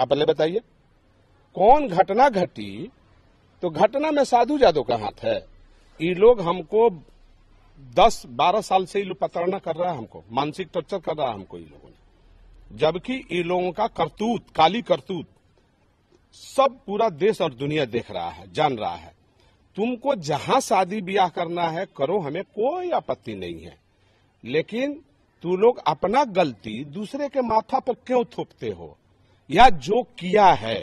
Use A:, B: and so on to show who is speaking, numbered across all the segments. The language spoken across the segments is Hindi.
A: आप पहले बताइए कौन घटना घटी तो घटना में साधु जादव का हाथ है ये लोग हमको दस बारह साल से प्रताड़ना कर रहा है हमको मानसिक टॉर्चर कर रहा है हमको ये लोगों ने जबकि ये लोगों का करतूत काली करतूत सब पूरा देश और दुनिया देख रहा है जान रहा है तुमको जहां शादी ब्याह करना है करो हमें कोई आपत्ति नहीं है लेकिन तू लोग अपना गलती दूसरे के माथा पर क्यों थोपते हो या जो किया है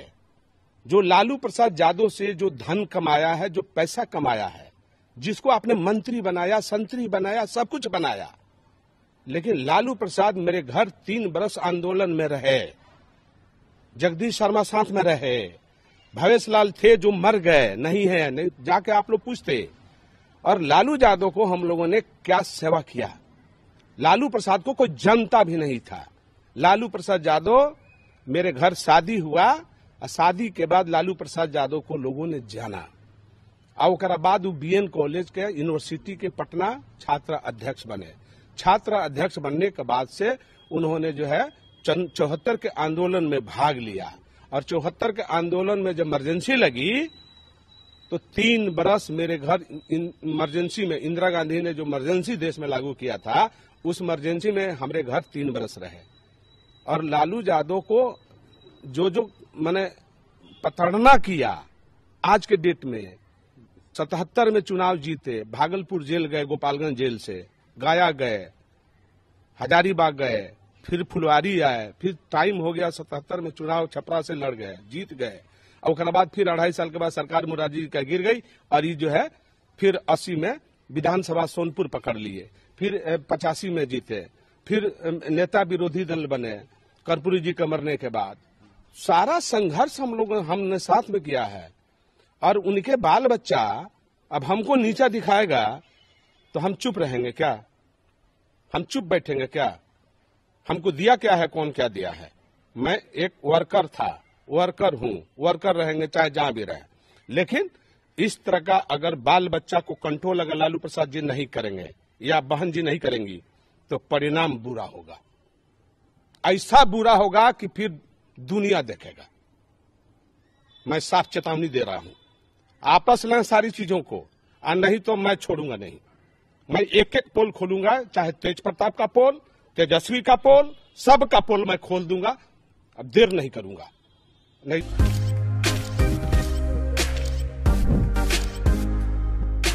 A: जो लालू प्रसाद यादव से जो धन कमाया है जो पैसा कमाया है जिसको आपने मंत्री बनाया संतरी बनाया सब कुछ बनाया लेकिन लालू प्रसाद मेरे घर तीन बरस आंदोलन में रहे जगदीश शर्मा साथ में रहे भवेश लाल थे जो मर गए नहीं है नहीं जाके आप लोग पूछते और लालू यादव को हम लोगों ने क्या सेवा किया लालू प्रसाद को कोई जनता भी नहीं था लालू प्रसाद यादव मेरे घर शादी हुआ और शादी के बाद लालू प्रसाद यादव को लोगों ने जाना और ओकरा बाद बी एन कॉलेज के यूनिवर्सिटी के पटना छात्र अध्यक्ष बने छात्र अध्यक्ष बनने के बाद से उन्होंने जो है चौहत्तर के आंदोलन में भाग लिया और चौहत्तर के आंदोलन में जब इमरजेंसी लगी तो तीन बरस मेरे घर इमरजेंसी में इंदिरा गांधी ने जो इमरजेंसी देश में लागू किया था उस इमरजेंसी में हमारे घर तीन बरस रहे और लालू यादव को जो जो मैंने प्रताड़ना किया आज के डेट में सतहत्तर में चुनाव जीते भागलपुर जेल गए गोपालगंज जेल से गया गए हजारीबाग गए फिर फुलवारी आए फिर टाइम हो गया सतहत्तर में चुनाव छपरा से लड़ गए जीत गए और उसके बाद फिर अढ़ाई साल के बाद सरकार मुरारी का गिर गई और ये जो है फिर अस्सी में विधानसभा सोनपुर पकड़ लिए फिर पचासी में जीते फिर नेता विरोधी दल बने कर्पूरी जी के मरने के बाद सारा संघर्ष हम लोग हमने साथ में किया है और उनके बाल बच्चा अब हमको नीचा दिखाएगा तो हम चुप रहेंगे क्या हम चुप बैठेंगे क्या हमको दिया क्या है कौन क्या दिया है मैं एक वर्कर था वर्कर हूं वर्कर रहेंगे चाहे जहां भी रहे लेकिन इस तरह का अगर बाल बच्चा को कंट्रोल अगर लालू प्रसाद जी नहीं करेंगे या बहन जी नहीं करेंगी तो परिणाम बुरा होगा ऐसा बुरा होगा कि फिर दुनिया देखेगा मैं साफ चेतावनी दे रहा हूं आपस लें सारी चीजों को और नहीं तो मैं छोड़ूंगा नहीं मैं एक एक पोल खोलूंगा चाहे तेज प्रताप का पोल तेजस्वी का पोल सब का पोल मैं खोल दूंगा अब देर नहीं करूंगा नहीं